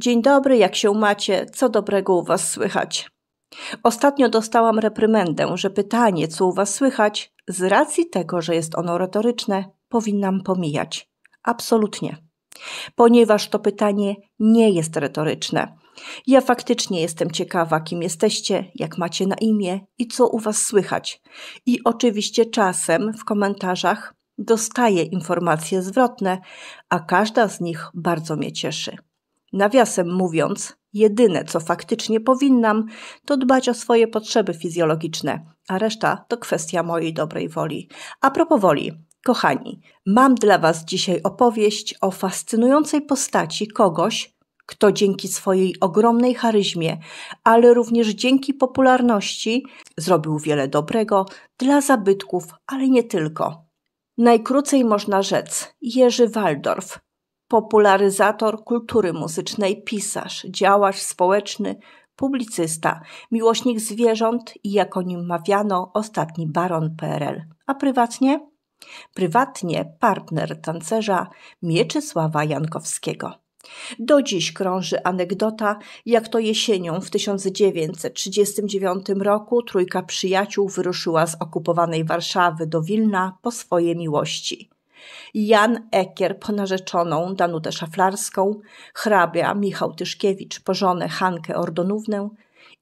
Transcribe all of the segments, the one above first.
Dzień dobry, jak się macie? Co dobrego u was słychać? Ostatnio dostałam reprymendę, że pytanie, co u was słychać, z racji tego, że jest ono retoryczne, powinnam pomijać. Absolutnie. Ponieważ to pytanie nie jest retoryczne. Ja faktycznie jestem ciekawa, kim jesteście, jak macie na imię i co u was słychać. I oczywiście czasem w komentarzach dostaję informacje zwrotne, a każda z nich bardzo mnie cieszy. Nawiasem mówiąc, jedyne co faktycznie powinnam, to dbać o swoje potrzeby fizjologiczne, a reszta to kwestia mojej dobrej woli. A propos woli, kochani, mam dla Was dzisiaj opowieść o fascynującej postaci kogoś, kto dzięki swojej ogromnej charyzmie, ale również dzięki popularności zrobił wiele dobrego dla zabytków, ale nie tylko. Najkrócej można rzec, Jerzy Waldorf, popularyzator kultury muzycznej, pisarz, działacz społeczny, publicysta, miłośnik zwierząt i jak o nim mawiano, ostatni baron PRL. A prywatnie? Prywatnie partner tancerza Mieczysława Jankowskiego. Do dziś krąży anegdota, jak to jesienią w 1939 roku trójka przyjaciół wyruszyła z okupowanej Warszawy do Wilna po swoje miłości. Jan Ekier po narzeczoną Danutę Szaflarską, hrabia Michał Tyszkiewicz po żonę Hankę Ordonównę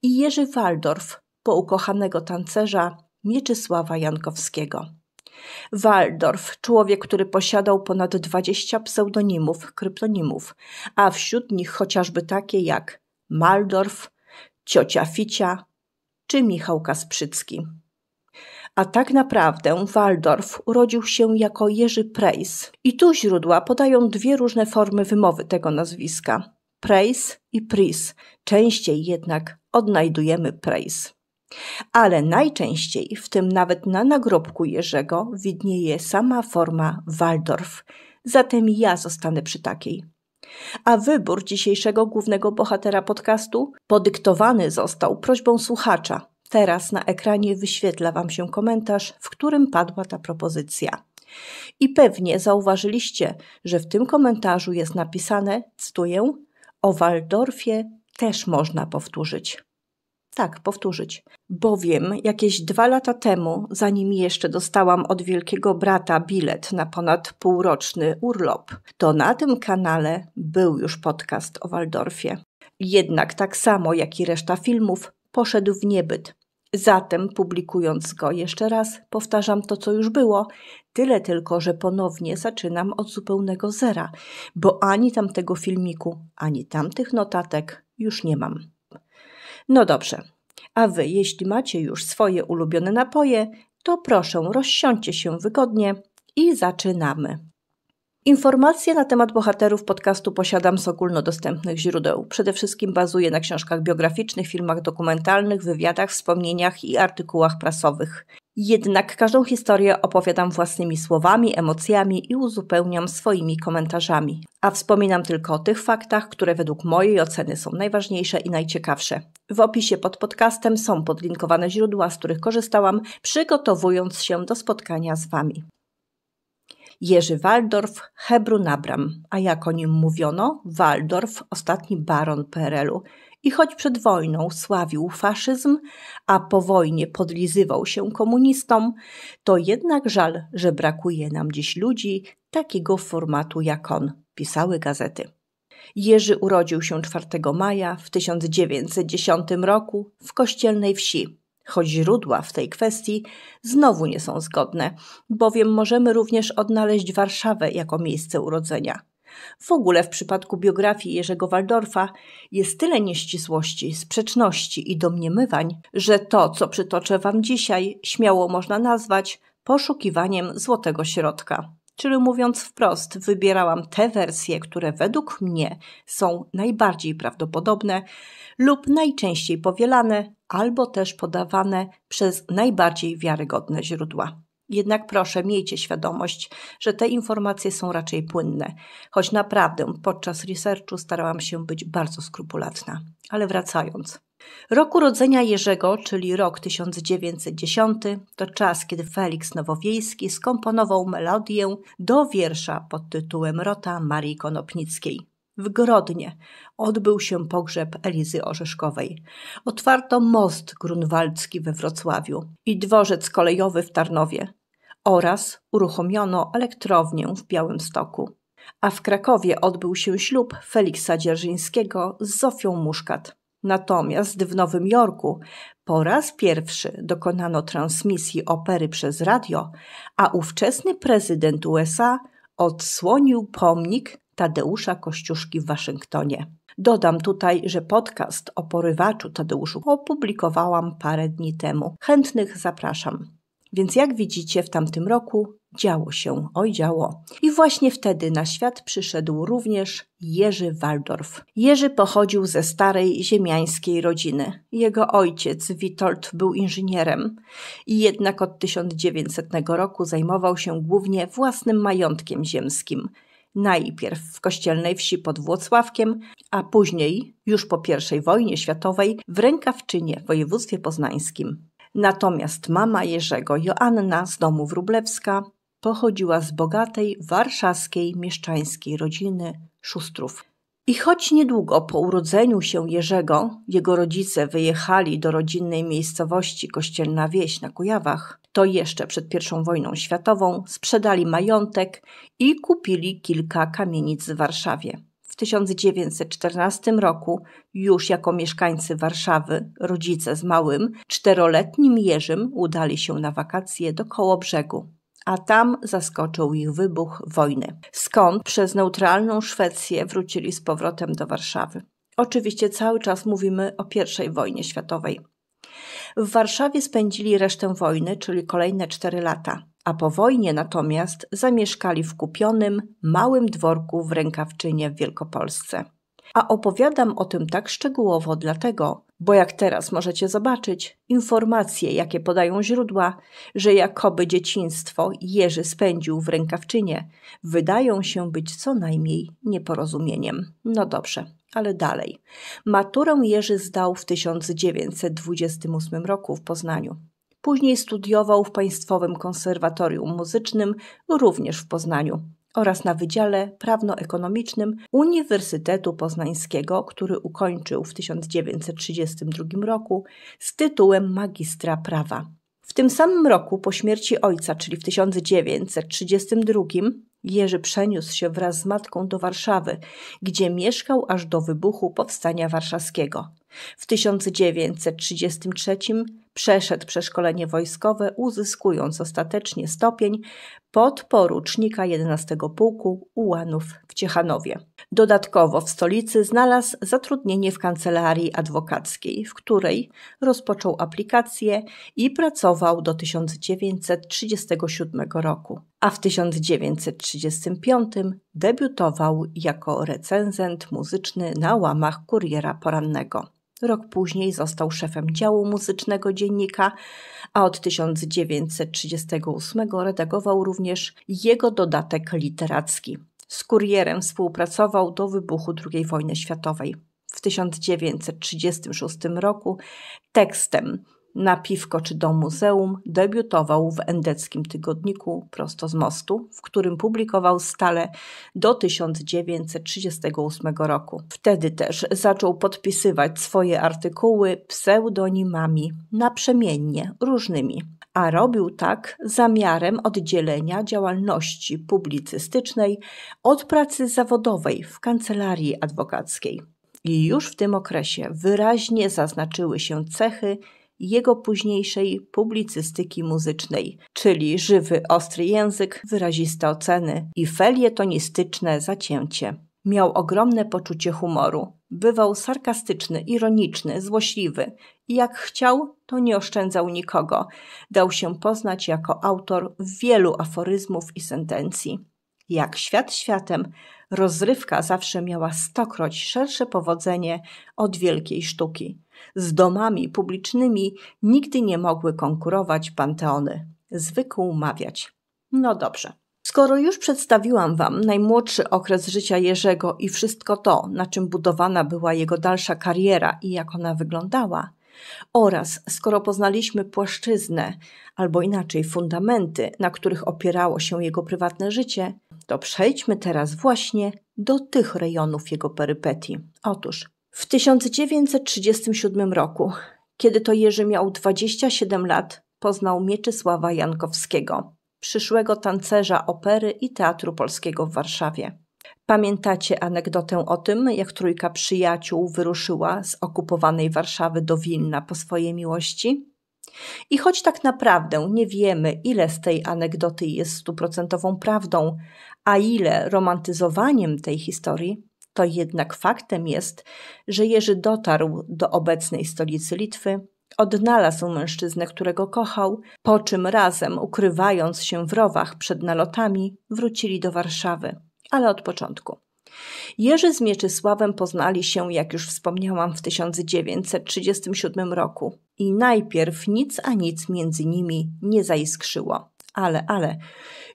i Jerzy Waldorf po ukochanego tancerza Mieczysława Jankowskiego. Waldorf, człowiek, który posiadał ponad dwadzieścia pseudonimów, kryptonimów, a wśród nich chociażby takie jak Maldorf, Ciocia Ficia czy Michał Kasprzycki. A tak naprawdę Waldorf urodził się jako Jerzy Preis. I tu źródła podają dwie różne formy wymowy tego nazwiska. Preis i Pris. Częściej jednak odnajdujemy Preis. Ale najczęściej, w tym nawet na nagrobku Jerzego, widnieje sama forma Waldorf. Zatem ja zostanę przy takiej. A wybór dzisiejszego głównego bohatera podcastu podyktowany został prośbą słuchacza, Teraz na ekranie wyświetla Wam się komentarz, w którym padła ta propozycja. I pewnie zauważyliście, że w tym komentarzu jest napisane, cytuję, o Waldorfie też można powtórzyć. Tak, powtórzyć. Bowiem jakieś dwa lata temu, zanim jeszcze dostałam od wielkiego brata bilet na ponad półroczny urlop, to na tym kanale był już podcast o Waldorfie. Jednak tak samo jak i reszta filmów, poszedł w niebyt. Zatem, publikując go jeszcze raz, powtarzam to, co już było, tyle tylko, że ponownie zaczynam od zupełnego zera, bo ani tamtego filmiku, ani tamtych notatek już nie mam. No dobrze, a wy, jeśli macie już swoje ulubione napoje, to proszę, rozsiądźcie się wygodnie i zaczynamy. Informacje na temat bohaterów podcastu posiadam z ogólnodostępnych źródeł. Przede wszystkim bazuję na książkach biograficznych, filmach dokumentalnych, wywiadach, wspomnieniach i artykułach prasowych. Jednak każdą historię opowiadam własnymi słowami, emocjami i uzupełniam swoimi komentarzami. A wspominam tylko o tych faktach, które według mojej oceny są najważniejsze i najciekawsze. W opisie pod podcastem są podlinkowane źródła, z których korzystałam, przygotowując się do spotkania z Wami. Jerzy Waldorf, Hebrun Abram, a jak o nim mówiono, Waldorf, ostatni baron PRL-u. I choć przed wojną sławił faszyzm, a po wojnie podlizywał się komunistom, to jednak żal, że brakuje nam dziś ludzi takiego formatu jak on, pisały gazety. Jerzy urodził się 4 maja w 1910 roku w kościelnej wsi choć źródła w tej kwestii znowu nie są zgodne, bowiem możemy również odnaleźć Warszawę jako miejsce urodzenia. W ogóle w przypadku biografii Jerzego Waldorfa jest tyle nieścisłości, sprzeczności i domniemywań, że to, co przytoczę Wam dzisiaj, śmiało można nazwać poszukiwaniem złotego środka. Czyli mówiąc wprost, wybierałam te wersje, które według mnie są najbardziej prawdopodobne lub najczęściej powielane, albo też podawane przez najbardziej wiarygodne źródła. Jednak proszę, miejcie świadomość, że te informacje są raczej płynne, choć naprawdę podczas researchu starałam się być bardzo skrupulatna. Ale wracając. Rok urodzenia Jerzego, czyli rok 1910, to czas, kiedy Felix Nowowiejski skomponował melodię do wiersza pod tytułem Rota Marii Konopnickiej. W Grodnie odbył się pogrzeb Elizy Orzeszkowej. Otwarto most grunwaldzki we Wrocławiu i dworzec kolejowy w Tarnowie oraz uruchomiono elektrownię w Białymstoku. A w Krakowie odbył się ślub Feliksa Dzierżyńskiego z Zofią Muszkat. Natomiast w Nowym Jorku po raz pierwszy dokonano transmisji opery przez radio, a ówczesny prezydent USA odsłonił pomnik Tadeusza Kościuszki w Waszyngtonie. Dodam tutaj, że podcast o porywaczu Tadeuszu opublikowałam parę dni temu. Chętnych zapraszam. Więc jak widzicie, w tamtym roku Działo się, oj działo. I właśnie wtedy na świat przyszedł również Jerzy Waldorf. Jerzy pochodził ze starej ziemiańskiej rodziny. Jego ojciec Witold był inżynierem i jednak od 1900 roku zajmował się głównie własnym majątkiem ziemskim. Najpierw w kościelnej wsi pod Włocławkiem, a później, już po I wojnie światowej, w Rękawczynie w województwie poznańskim. Natomiast mama Jerzego, Joanna z domu Wróblewska, pochodziła z bogatej, warszawskiej, mieszczańskiej rodziny szustrów. I choć niedługo po urodzeniu się Jerzego jego rodzice wyjechali do rodzinnej miejscowości Kościelna Wieś na Kujawach, to jeszcze przed I wojną światową sprzedali majątek i kupili kilka kamienic w Warszawie. W 1914 roku, już jako mieszkańcy Warszawy, rodzice z małym, czteroletnim Jerzym udali się na wakacje do Kołobrzegu a tam zaskoczył ich wybuch wojny, skąd przez neutralną Szwecję wrócili z powrotem do Warszawy. Oczywiście cały czas mówimy o I wojnie światowej. W Warszawie spędzili resztę wojny, czyli kolejne cztery lata, a po wojnie natomiast zamieszkali w kupionym, małym dworku w Rękawczynie w Wielkopolsce. A opowiadam o tym tak szczegółowo dlatego, bo jak teraz możecie zobaczyć, informacje, jakie podają źródła, że jakoby dzieciństwo Jerzy spędził w rękawczynie, wydają się być co najmniej nieporozumieniem. No dobrze, ale dalej. Maturę Jerzy zdał w 1928 roku w Poznaniu. Później studiował w Państwowym Konserwatorium Muzycznym, również w Poznaniu, oraz na Wydziale Prawno-Ekonomicznym Uniwersytetu Poznańskiego, który ukończył w 1932 roku z tytułem magistra prawa. W tym samym roku po śmierci ojca, czyli w 1932, Jerzy przeniósł się wraz z matką do Warszawy, gdzie mieszkał aż do wybuchu Powstania Warszawskiego. W 1933 przeszedł przeszkolenie wojskowe, uzyskując ostatecznie stopień podporucznika 11 Pułku Ułanów w Ciechanowie. Dodatkowo w stolicy znalazł zatrudnienie w kancelarii adwokackiej, w której rozpoczął aplikację i pracował do 1937 roku a w 1935 debiutował jako recenzent muzyczny na łamach Kuriera Porannego. Rok później został szefem działu muzycznego dziennika, a od 1938 redagował również jego dodatek literacki. Z kurierem współpracował do wybuchu II wojny światowej. W 1936 roku tekstem na piwko czy do muzeum, debiutował w endeckim tygodniku Prosto z Mostu, w którym publikował stale do 1938 roku. Wtedy też zaczął podpisywać swoje artykuły pseudonimami, naprzemiennie, różnymi. A robił tak zamiarem oddzielenia działalności publicystycznej od pracy zawodowej w kancelarii adwokackiej. I już w tym okresie wyraźnie zaznaczyły się cechy jego późniejszej publicystyki muzycznej, czyli żywy, ostry język, wyraziste oceny i felietonistyczne zacięcie. Miał ogromne poczucie humoru. Bywał sarkastyczny, ironiczny, złośliwy i jak chciał, to nie oszczędzał nikogo. Dał się poznać jako autor wielu aforyzmów i sentencji. Jak świat światem, rozrywka zawsze miała stokroć szersze powodzenie od wielkiej sztuki. Z domami publicznymi nigdy nie mogły konkurować panteony. Zwykł mawiać. No dobrze. Skoro już przedstawiłam Wam najmłodszy okres życia Jerzego i wszystko to, na czym budowana była jego dalsza kariera i jak ona wyglądała, oraz skoro poznaliśmy płaszczyznę, albo inaczej fundamenty, na których opierało się jego prywatne życie, to przejdźmy teraz właśnie do tych rejonów jego perypetii. Otóż w 1937 roku, kiedy to Jerzy miał 27 lat, poznał Mieczysława Jankowskiego, przyszłego tancerza opery i teatru polskiego w Warszawie. Pamiętacie anegdotę o tym, jak trójka przyjaciół wyruszyła z okupowanej Warszawy do Wilna po swojej miłości? I choć tak naprawdę nie wiemy, ile z tej anegdoty jest stuprocentową prawdą, a ile romantyzowaniem tej historii, to jednak faktem jest, że Jerzy dotarł do obecnej stolicy Litwy, odnalazł mężczyznę, którego kochał, po czym razem, ukrywając się w rowach przed nalotami, wrócili do Warszawy, ale od początku. Jerzy z Mieczysławem poznali się, jak już wspomniałam, w 1937 roku i najpierw nic a nic między nimi nie zaiskrzyło ale, ale.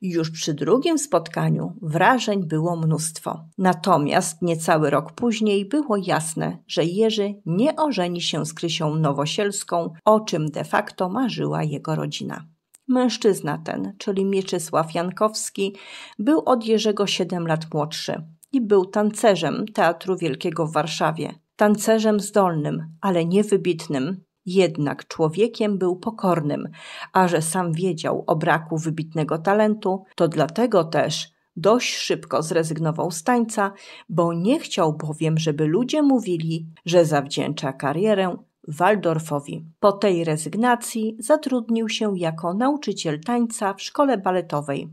Już przy drugim spotkaniu wrażeń było mnóstwo. Natomiast niecały rok później było jasne, że Jerzy nie ożeni się z Krysią Nowosielską, o czym de facto marzyła jego rodzina. Mężczyzna ten, czyli Mieczysław Jankowski, był od Jerzego 7 lat młodszy i był tancerzem Teatru Wielkiego w Warszawie. Tancerzem zdolnym, ale niewybitnym, jednak człowiekiem był pokornym, a że sam wiedział o braku wybitnego talentu, to dlatego też dość szybko zrezygnował z tańca, bo nie chciał bowiem, żeby ludzie mówili, że zawdzięcza karierę Waldorfowi. Po tej rezygnacji zatrudnił się jako nauczyciel tańca w szkole baletowej.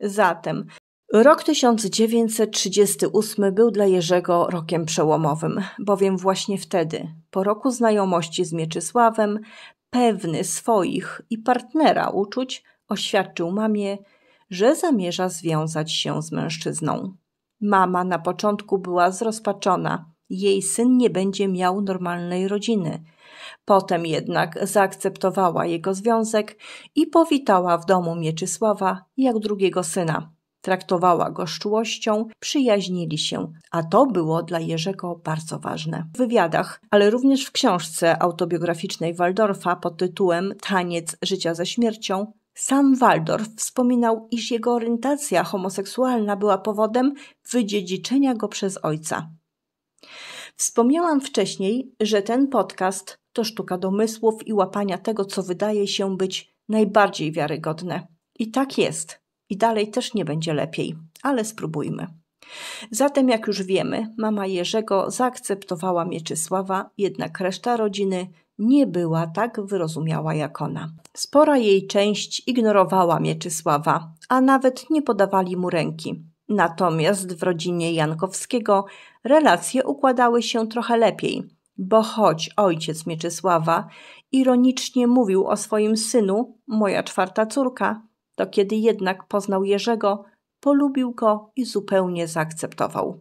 Zatem Rok 1938 był dla Jerzego rokiem przełomowym, bowiem właśnie wtedy, po roku znajomości z Mieczysławem, pewny swoich i partnera uczuć, oświadczył mamie, że zamierza związać się z mężczyzną. Mama na początku była zrozpaczona, jej syn nie będzie miał normalnej rodziny. Potem jednak zaakceptowała jego związek i powitała w domu Mieczysława jak drugiego syna. Traktowała go z czułością, przyjaźnili się, a to było dla Jerzego bardzo ważne. W wywiadach, ale również w książce autobiograficznej Waldorfa pod tytułem Taniec życia ze śmiercią sam Waldorf wspominał, iż jego orientacja homoseksualna była powodem wydziedziczenia go przez ojca. Wspomniałam wcześniej, że ten podcast to sztuka domysłów i łapania tego, co wydaje się być najbardziej wiarygodne. I tak jest i dalej też nie będzie lepiej, ale spróbujmy. Zatem, jak już wiemy, mama Jerzego zaakceptowała Mieczysława, jednak reszta rodziny nie była tak wyrozumiała jak ona. Spora jej część ignorowała Mieczysława, a nawet nie podawali mu ręki. Natomiast w rodzinie Jankowskiego relacje układały się trochę lepiej, bo choć ojciec Mieczysława ironicznie mówił o swoim synu, moja czwarta córka, to kiedy jednak poznał Jerzego, polubił go i zupełnie zaakceptował.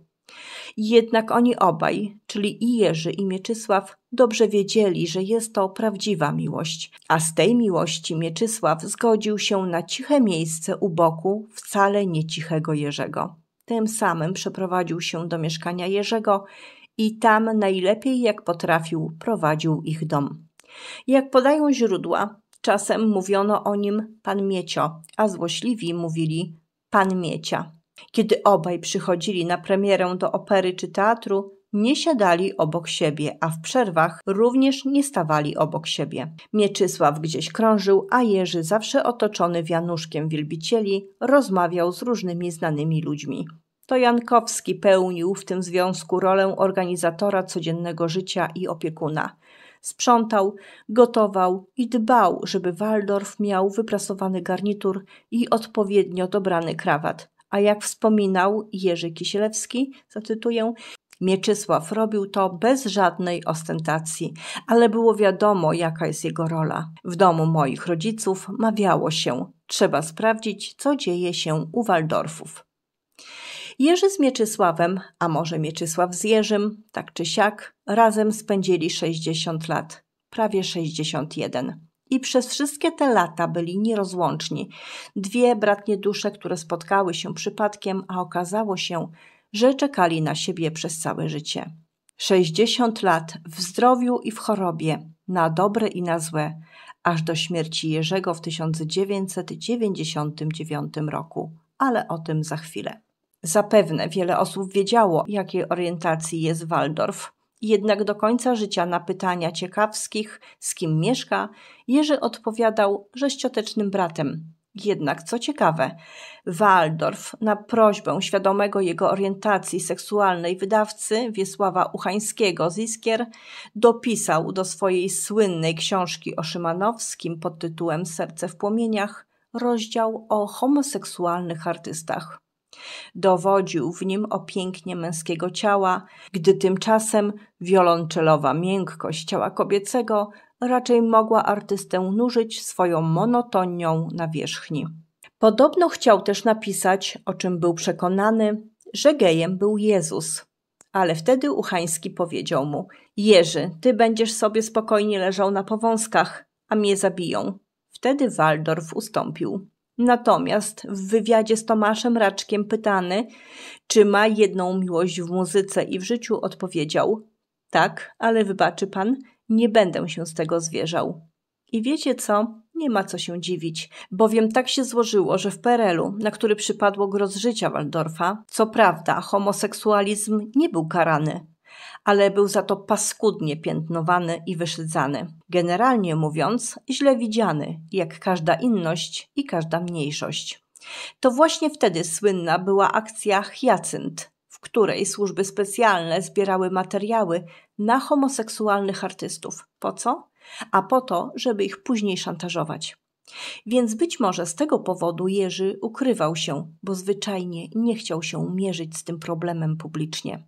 Jednak oni obaj, czyli i Jerzy i Mieczysław, dobrze wiedzieli, że jest to prawdziwa miłość, a z tej miłości Mieczysław zgodził się na ciche miejsce u boku wcale nie cichego Jerzego. Tym samym przeprowadził się do mieszkania Jerzego i tam najlepiej jak potrafił prowadził ich dom. Jak podają źródła, Czasem mówiono o nim pan Miecio, a złośliwi mówili pan Miecia. Kiedy obaj przychodzili na premierę do opery czy teatru, nie siadali obok siebie, a w przerwach również nie stawali obok siebie. Mieczysław gdzieś krążył, a Jerzy, zawsze otoczony wianuszkiem wielbicieli, rozmawiał z różnymi znanymi ludźmi. To Jankowski pełnił w tym związku rolę organizatora codziennego życia i opiekuna sprzątał, gotował i dbał, żeby Waldorf miał wyprasowany garnitur i odpowiednio dobrany krawat. A jak wspominał Jerzy Kisielewski, zacytuję, Mieczysław robił to bez żadnej ostentacji, ale było wiadomo, jaka jest jego rola. W domu moich rodziców mawiało się: trzeba sprawdzić, co dzieje się u Waldorfów. Jerzy z Mieczysławem, a może Mieczysław z Jerzym, tak czy siak, razem spędzili 60 lat, prawie 61. I przez wszystkie te lata byli nierozłączni. Dwie bratnie dusze, które spotkały się przypadkiem, a okazało się, że czekali na siebie przez całe życie. 60 lat w zdrowiu i w chorobie, na dobre i na złe, aż do śmierci Jerzego w 1999 roku, ale o tym za chwilę. Zapewne wiele osób wiedziało, jakiej orientacji jest Waldorf. Jednak do końca życia na pytania ciekawskich, z kim mieszka, Jerzy odpowiadał, że ściotecznym bratem. Jednak co ciekawe, Waldorf na prośbę świadomego jego orientacji seksualnej wydawcy Wiesława Uchańskiego z Iskier dopisał do swojej słynnej książki o Szymanowskim pod tytułem Serce w płomieniach rozdział o homoseksualnych artystach. Dowodził w nim o pięknie męskiego ciała, gdy tymczasem wiolonczelowa miękkość ciała kobiecego raczej mogła artystę nużyć swoją monotonią na wierzchni. Podobno chciał też napisać, o czym był przekonany, że gejem był Jezus. Ale wtedy Uchański powiedział mu: Jerzy, ty będziesz sobie spokojnie leżał na powązkach, a mnie zabiją. Wtedy Waldorf ustąpił. Natomiast w wywiadzie z Tomaszem Raczkiem pytany, czy ma jedną miłość w muzyce i w życiu, odpowiedział: Tak, ale wybaczy pan, nie będę się z tego zwierzał. I wiecie co? Nie ma co się dziwić, bowiem tak się złożyło, że w Perelu, na który przypadło groz życia Waldorfa, co prawda homoseksualizm nie był karany, ale był za to paskudnie piętnowany i wyszydzany. Generalnie mówiąc, źle widziany, jak każda inność i każda mniejszość. To właśnie wtedy słynna była akcja Hyacynt, w której służby specjalne zbierały materiały na homoseksualnych artystów. Po co? A po to, żeby ich później szantażować. Więc być może z tego powodu Jerzy ukrywał się, bo zwyczajnie nie chciał się mierzyć z tym problemem publicznie.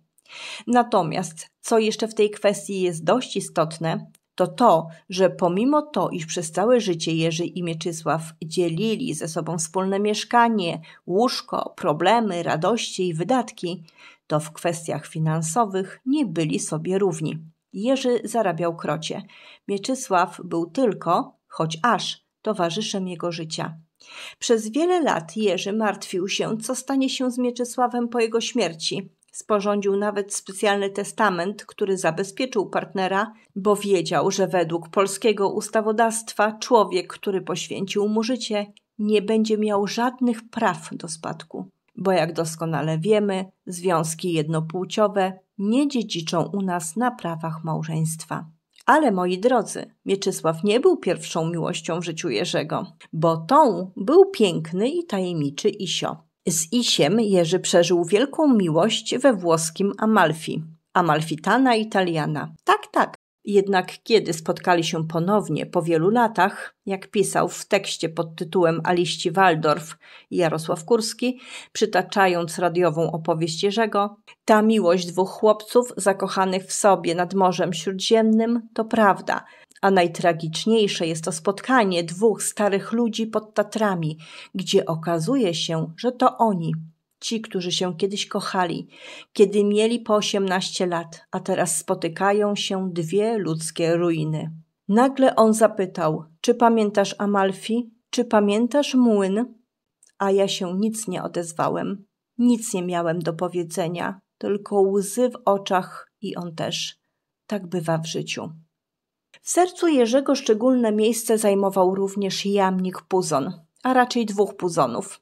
Natomiast, co jeszcze w tej kwestii jest dość istotne, to to, że pomimo to, iż przez całe życie Jerzy i Mieczysław dzielili ze sobą wspólne mieszkanie, łóżko, problemy, radości i wydatki, to w kwestiach finansowych nie byli sobie równi. Jerzy zarabiał krocie. Mieczysław był tylko, choć aż, towarzyszem jego życia. Przez wiele lat Jerzy martwił się, co stanie się z Mieczysławem po jego śmierci, Sporządził nawet specjalny testament, który zabezpieczył partnera, bo wiedział, że według polskiego ustawodawstwa człowiek, który poświęcił mu życie, nie będzie miał żadnych praw do spadku. Bo jak doskonale wiemy, związki jednopłciowe nie dziedziczą u nas na prawach małżeństwa. Ale moi drodzy, Mieczysław nie był pierwszą miłością w życiu Jerzego, bo tą był piękny i tajemniczy Isio. Z Isiem Jerzy przeżył wielką miłość we włoskim Amalfi, Amalfitana Italiana. Tak, tak. Jednak kiedy spotkali się ponownie po wielu latach, jak pisał w tekście pod tytułem Aliści Waldorf Jarosław Kurski, przytaczając radiową opowieść Jerzego, ta miłość dwóch chłopców zakochanych w sobie nad Morzem Śródziemnym to prawda – a najtragiczniejsze jest to spotkanie dwóch starych ludzi pod Tatrami, gdzie okazuje się, że to oni, ci, którzy się kiedyś kochali, kiedy mieli po 18 lat, a teraz spotykają się dwie ludzkie ruiny. Nagle on zapytał: Czy pamiętasz Amalfi? Czy pamiętasz młyn? A ja się nic nie odezwałem. Nic nie miałem do powiedzenia, tylko łzy w oczach i on też. Tak bywa w życiu. W sercu Jerzego szczególne miejsce zajmował również jamnik puzon, a raczej dwóch puzonów.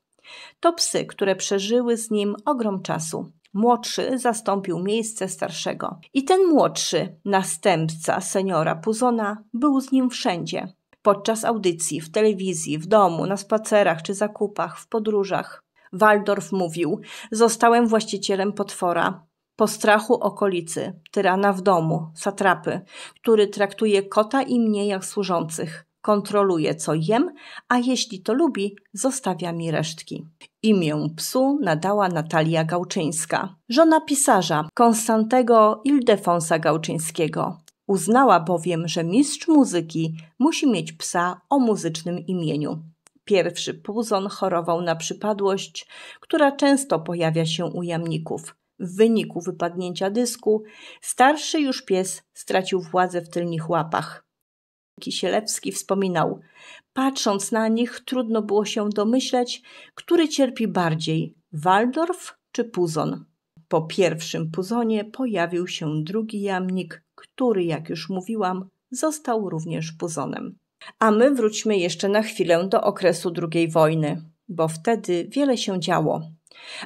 To psy, które przeżyły z nim ogrom czasu. Młodszy zastąpił miejsce starszego. I ten młodszy, następca seniora Puzona, był z nim wszędzie. Podczas audycji, w telewizji, w domu, na spacerach czy zakupach, w podróżach. Waldorf mówił: Zostałem właścicielem potwora po strachu okolicy, tyrana w domu, satrapy, który traktuje kota i mnie jak służących. Kontroluje, co jem, a jeśli to lubi, zostawia mi resztki. Imię psu nadała Natalia Gałczyńska, żona pisarza Konstantego Ildefonsa Gałczyńskiego. Uznała bowiem, że mistrz muzyki musi mieć psa o muzycznym imieniu. Pierwszy puzon chorował na przypadłość, która często pojawia się u jamników w wyniku wypadnięcia dysku, starszy już pies stracił władzę w tylnych łapach. Kisielewski wspominał: Patrząc na nich, trudno było się domyśleć, który cierpi bardziej Waldorf czy Puzon. Po pierwszym Puzonie pojawił się drugi jamnik, który, jak już mówiłam, został również Puzonem. A my wróćmy jeszcze na chwilę do okresu II wojny, bo wtedy wiele się działo.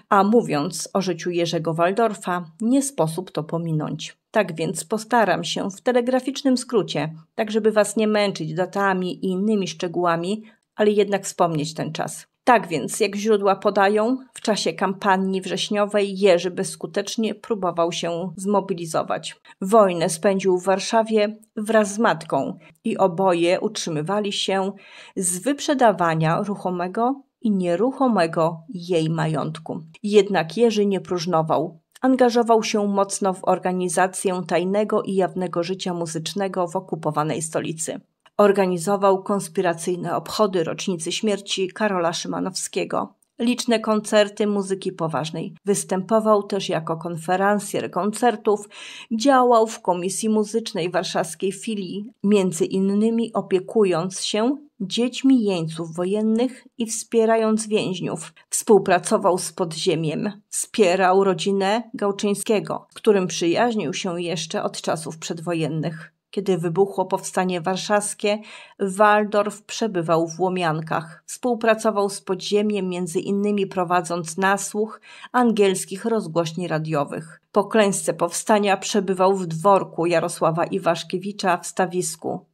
A mówiąc o życiu Jerzego Waldorfa, nie sposób to pominąć. Tak więc postaram się w telegraficznym skrócie, tak żeby Was nie męczyć datami i innymi szczegółami, ale jednak wspomnieć ten czas. Tak więc, jak źródła podają, w czasie kampanii wrześniowej Jerzy bezskutecznie próbował się zmobilizować. Wojnę spędził w Warszawie wraz z matką i oboje utrzymywali się z wyprzedawania ruchomego i nieruchomego jej majątku. Jednak Jerzy nie próżnował. Angażował się mocno w organizację tajnego i jawnego życia muzycznego w okupowanej stolicy. Organizował konspiracyjne obchody rocznicy śmierci Karola Szymanowskiego liczne koncerty muzyki poważnej. Występował też jako konferencjer koncertów, działał w Komisji Muzycznej Warszawskiej Filii, między innymi opiekując się dziećmi jeńców wojennych i wspierając więźniów. Współpracował z podziemiem, wspierał rodzinę Gałczyńskiego, którym przyjaźnił się jeszcze od czasów przedwojennych. Kiedy wybuchło powstanie warszawskie, Waldorf przebywał w Łomiankach. Współpracował z podziemiem, między innymi prowadząc nasłuch angielskich rozgłośni radiowych. Po klęsce powstania przebywał w dworku Jarosława Iwaszkiewicza w Stawisku,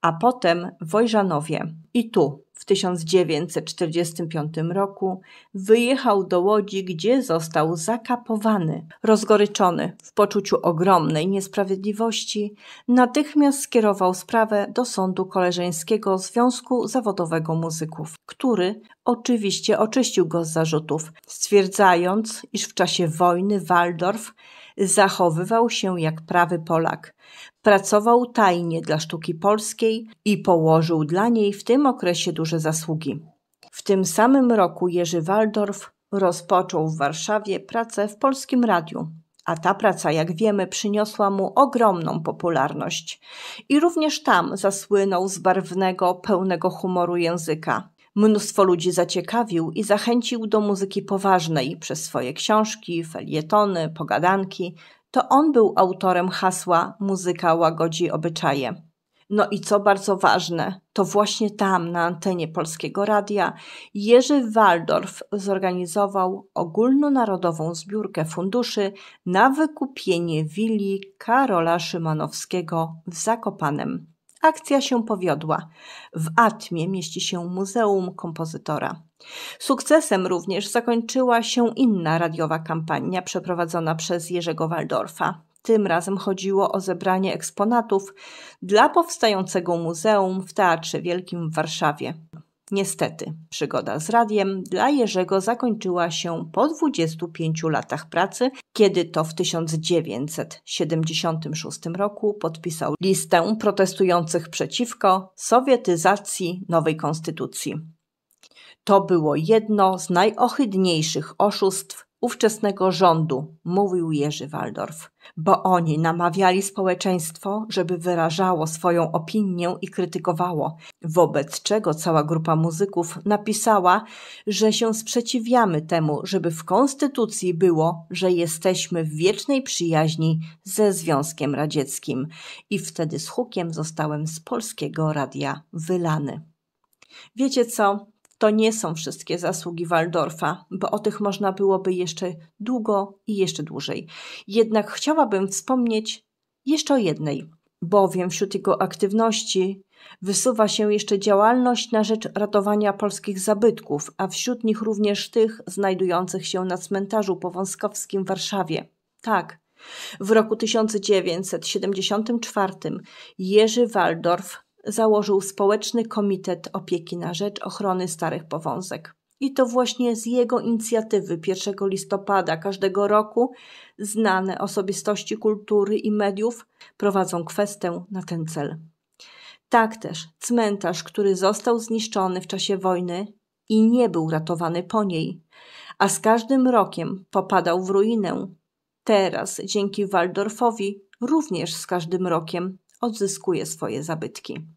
a potem w Wojżanowie. I tu 1945 roku wyjechał do Łodzi, gdzie został zakapowany. Rozgoryczony w poczuciu ogromnej niesprawiedliwości, natychmiast skierował sprawę do Sądu Koleżeńskiego Związku Zawodowego Muzyków, który oczywiście oczyścił go z zarzutów, stwierdzając, iż w czasie wojny Waldorf zachowywał się jak prawy Polak. Pracował tajnie dla sztuki polskiej i położył dla niej w tym okresie duże zasługi. W tym samym roku Jerzy Waldorf rozpoczął w Warszawie pracę w Polskim Radiu, a ta praca, jak wiemy, przyniosła mu ogromną popularność. I również tam zasłynął z barwnego, pełnego humoru języka. Mnóstwo ludzi zaciekawił i zachęcił do muzyki poważnej przez swoje książki, felietony, pogadanki. To on był autorem hasła Muzyka łagodzi obyczaje. No i co bardzo ważne, to właśnie tam, na antenie Polskiego Radia, Jerzy Waldorf zorganizował ogólnonarodową zbiórkę funduszy na wykupienie willi Karola Szymanowskiego w Zakopanem. Akcja się powiodła. W Atmie mieści się Muzeum Kompozytora. Sukcesem również zakończyła się inna radiowa kampania przeprowadzona przez Jerzego Waldorfa. Tym razem chodziło o zebranie eksponatów dla powstającego muzeum w Teatrze Wielkim w Warszawie. Niestety, przygoda z radiem dla Jerzego zakończyła się po 25 latach pracy, kiedy to w 1976 roku podpisał listę protestujących przeciwko sowietyzacji nowej konstytucji. To było jedno z najohydniejszych oszustw, ówczesnego rządu, mówił Jerzy Waldorf, bo oni namawiali społeczeństwo, żeby wyrażało swoją opinię i krytykowało, wobec czego cała grupa muzyków napisała, że się sprzeciwiamy temu, żeby w Konstytucji było, że jesteśmy w wiecznej przyjaźni ze Związkiem Radzieckim i wtedy z hukiem zostałem z polskiego radia wylany. Wiecie co? To nie są wszystkie zasługi Waldorfa, bo o tych można byłoby jeszcze długo i jeszcze dłużej. Jednak chciałabym wspomnieć jeszcze o jednej, bowiem wśród jego aktywności wysuwa się jeszcze działalność na rzecz ratowania polskich zabytków, a wśród nich również tych znajdujących się na cmentarzu powązkowskim w Warszawie. Tak, w roku 1974 Jerzy Waldorf założył Społeczny Komitet Opieki na Rzecz Ochrony Starych Powązek. I to właśnie z jego inicjatywy 1 listopada każdego roku znane osobistości kultury i mediów prowadzą kwestę na ten cel. Tak też cmentarz, który został zniszczony w czasie wojny i nie był ratowany po niej, a z każdym rokiem popadał w ruinę. Teraz, dzięki Waldorfowi, również z każdym rokiem odzyskuje swoje zabytki.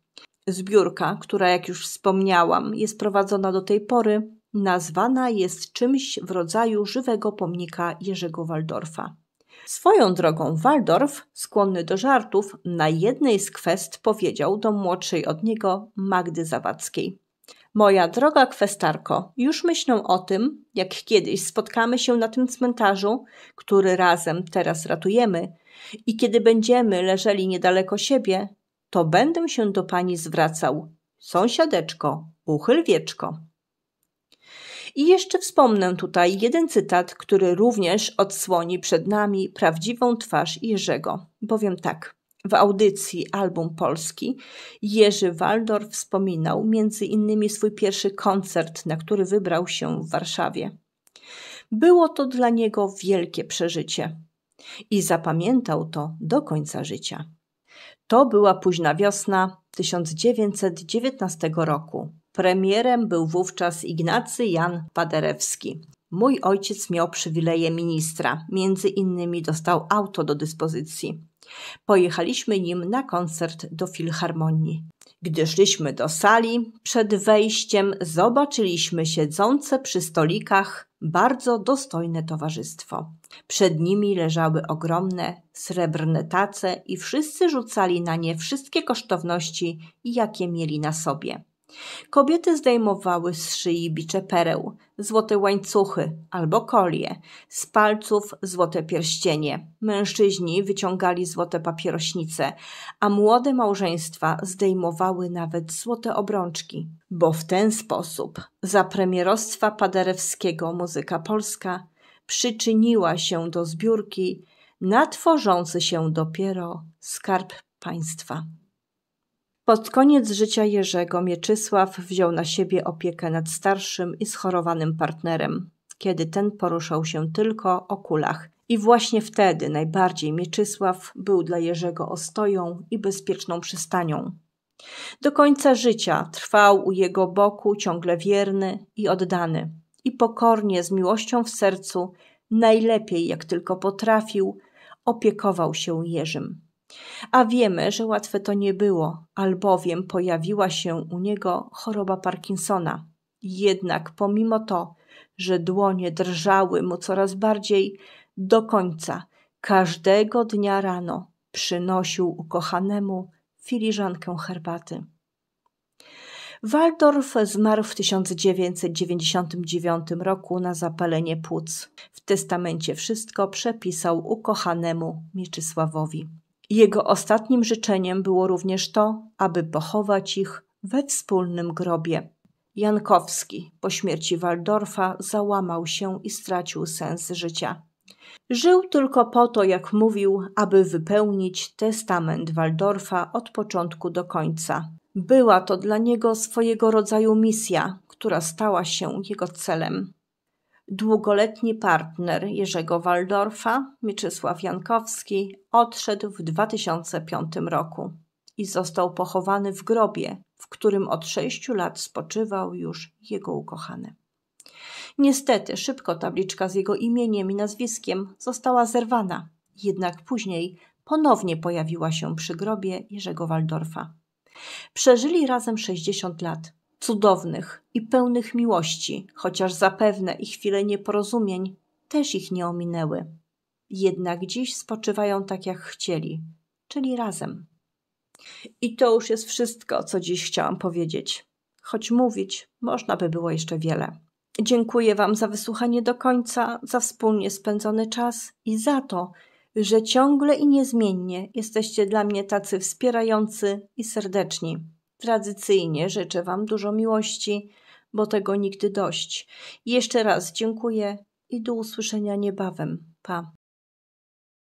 Zbiórka, która jak już wspomniałam, jest prowadzona do tej pory, nazwana jest czymś w rodzaju żywego pomnika Jerzego Waldorfa. Swoją drogą Waldorf, skłonny do żartów, na jednej z kwest powiedział do młodszej od niego Magdy Zawadzkiej. Moja droga kwestarko, już myślę o tym, jak kiedyś spotkamy się na tym cmentarzu, który razem teraz ratujemy, i kiedy będziemy leżeli niedaleko siebie, to będę się do pani zwracał. Sąsiadeczko, wieczko. I jeszcze wspomnę tutaj jeden cytat, który również odsłoni przed nami prawdziwą twarz Jerzego. Bowiem tak, w audycji Album Polski Jerzy Waldor wspominał między innymi swój pierwszy koncert, na który wybrał się w Warszawie. Było to dla niego wielkie przeżycie i zapamiętał to do końca życia. To była późna wiosna 1919 roku. Premierem był wówczas Ignacy Jan Paderewski. Mój ojciec miał przywileje ministra, między innymi dostał auto do dyspozycji. Pojechaliśmy nim na koncert do Filharmonii. Gdy szliśmy do sali, przed wejściem zobaczyliśmy siedzące przy stolikach bardzo dostojne towarzystwo. Przed nimi leżały ogromne srebrne tace i wszyscy rzucali na nie wszystkie kosztowności, jakie mieli na sobie. Kobiety zdejmowały z szyi bicze pereł, złote łańcuchy albo kolie, z palców złote pierścienie. Mężczyźni wyciągali złote papierośnice, a młode małżeństwa zdejmowały nawet złote obrączki. Bo w ten sposób za premierostwa Paderewskiego muzyka polska przyczyniła się do zbiórki na tworzący się dopiero skarb państwa. Pod koniec życia Jerzego Mieczysław wziął na siebie opiekę nad starszym i schorowanym partnerem, kiedy ten poruszał się tylko o kulach. I właśnie wtedy najbardziej Mieczysław był dla Jerzego ostoją i bezpieczną przystanią. Do końca życia trwał u jego boku ciągle wierny i oddany i pokornie, z miłością w sercu, najlepiej jak tylko potrafił, opiekował się Jerzym. A wiemy, że łatwe to nie było, albowiem pojawiła się u niego choroba Parkinsona. Jednak pomimo to, że dłonie drżały mu coraz bardziej, do końca, każdego dnia rano przynosił ukochanemu filiżankę herbaty. Waldorf zmarł w 1999 roku na zapalenie płuc. W testamencie wszystko przepisał ukochanemu Mieczysławowi. Jego ostatnim życzeniem było również to, aby pochować ich we wspólnym grobie. Jankowski po śmierci Waldorfa załamał się i stracił sens życia. Żył tylko po to, jak mówił, aby wypełnić testament Waldorfa od początku do końca. Była to dla niego swojego rodzaju misja, która stała się jego celem. Długoletni partner Jerzego Waldorfa, Mieczysław Jankowski, odszedł w 2005 roku i został pochowany w grobie, w którym od sześciu lat spoczywał już jego ukochany. Niestety szybko tabliczka z jego imieniem i nazwiskiem została zerwana, jednak później ponownie pojawiła się przy grobie Jerzego Waldorfa. Przeżyli razem 60 lat cudownych i pełnych miłości, chociaż zapewne i chwile nieporozumień też ich nie ominęły. Jednak dziś spoczywają tak, jak chcieli, czyli razem. I to już jest wszystko, co dziś chciałam powiedzieć. Choć mówić można by było jeszcze wiele. Dziękuję Wam za wysłuchanie do końca, za wspólnie spędzony czas i za to, że ciągle i niezmiennie jesteście dla mnie tacy wspierający i serdeczni tradycyjnie życzę Wam dużo miłości, bo tego nigdy dość. Jeszcze raz dziękuję i do usłyszenia niebawem. Pa.